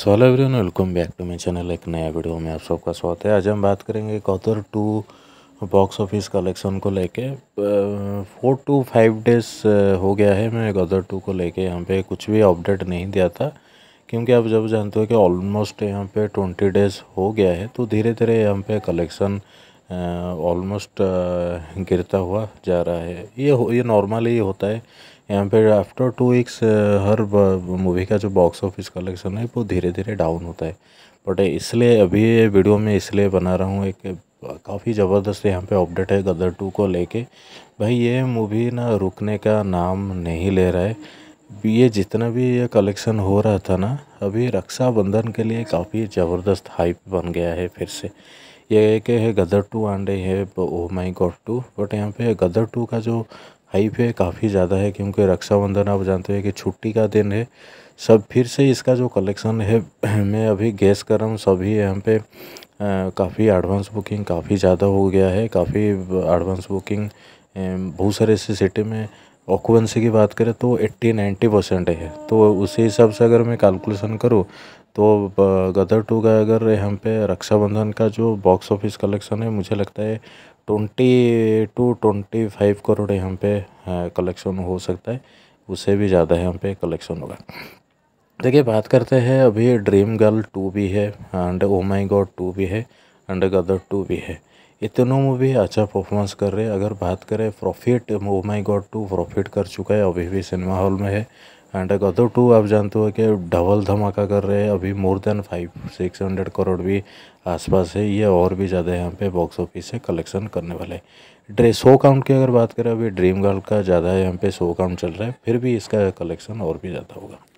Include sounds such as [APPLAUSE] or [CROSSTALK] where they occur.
so hello everyone welcome back to my channel एक नया video में आप सबका स्वागत है आज हम बात करेंगे कौतर टू बॉक्स ऑफिस कलेक्शन को लेके फोर टू फाइव डेज हो गया है मैं गदर टू को लेके यहाँ पे कुछ भी अपडेट नहीं दिया था क्योंकि आप जब जानते हो कि ऑलमोस्ट यहाँ पे ट्वेंटी डेज हो गया है तो धीरे धीरे यहाँ पे कलेक्शन ऑलमोस्ट गिरता हुआ जा रहा है ये ये नॉर्मल ही होता है यहाँ पे आफ्टर टू वीक्स हर मूवी का जो बॉक्स ऑफिस कलेक्शन है वो धीरे धीरे डाउन होता है बट इसलिए अभी ये वीडियो में इसलिए बना रहा हूँ एक काफ़ी ज़बरदस्त यहाँ पे अपडेट है गदर टू को लेके भाई ये मूवी ना रुकने का नाम नहीं ले रहा है ये जितना भी ये कलेक्शन हो रहा था ना अभी रक्षाबंधन के लिए काफ़ी ज़बरदस्त हाइप बन गया है फिर से ये एक है गदर टू एंड है oh my god two but यहाँ पे गदर टू का जो हाइप है काफ़ी ज़्यादा है क्योंकि रक्षाबंधन आप जानते हैं कि छुट्टी का दिन है सब फिर से इसका जो कलेक्शन है [CLEARS THROAT] मैं अभी गैस कर रहा हूँ सभी यहाँ पे काफ़ी एडवांस बुकिंग काफ़ी ज़्यादा हो गया है काफ़ी एडवांस बुकिंग बहुत सारे ऐसे सिटी में ऑक्यूपेंसी की बात करें तो एट्टी नाइन्टी परसेंट है तो उसी हिसाब से अगर मैं कैलकुलेशन करूँ तो गदर टू का अगर यहाँ पे रक्षाबंधन का जो बॉक्स ऑफिस कलेक्शन है मुझे लगता है twenty two twenty five crore यहाँ पे कलेक्शन हो सकता है उससे भी ज़्यादा यहाँ पे कलेक्शन होगा देखिए बात करते हैं अभी ड्रीम गर्ल टू भी है and oh my god two भी है एंड गदर टू भी है ये तीनों मूवी अच्छा परफॉर्मेंस कर रहे हैं अगर बात करें profit oh my god two profit कर चुका है अभी भी सिनेमा हॉल में है एंड गदर टू आप जानते हो कि डबल धमाका कर रहे हैं अभी more than five six hundred crore भी आसपास है ये और भी ज़्यादा यहाँ पे बॉक्स ऑफिस से कलेक्शन करने वाले ड्रे सो काउंट की अगर बात करें अभी ड्रीम गर्ल का ज़्यादा यहाँ पे सो काउंट चल रहा है फिर भी इसका कलेक्शन और भी ज़्यादा होगा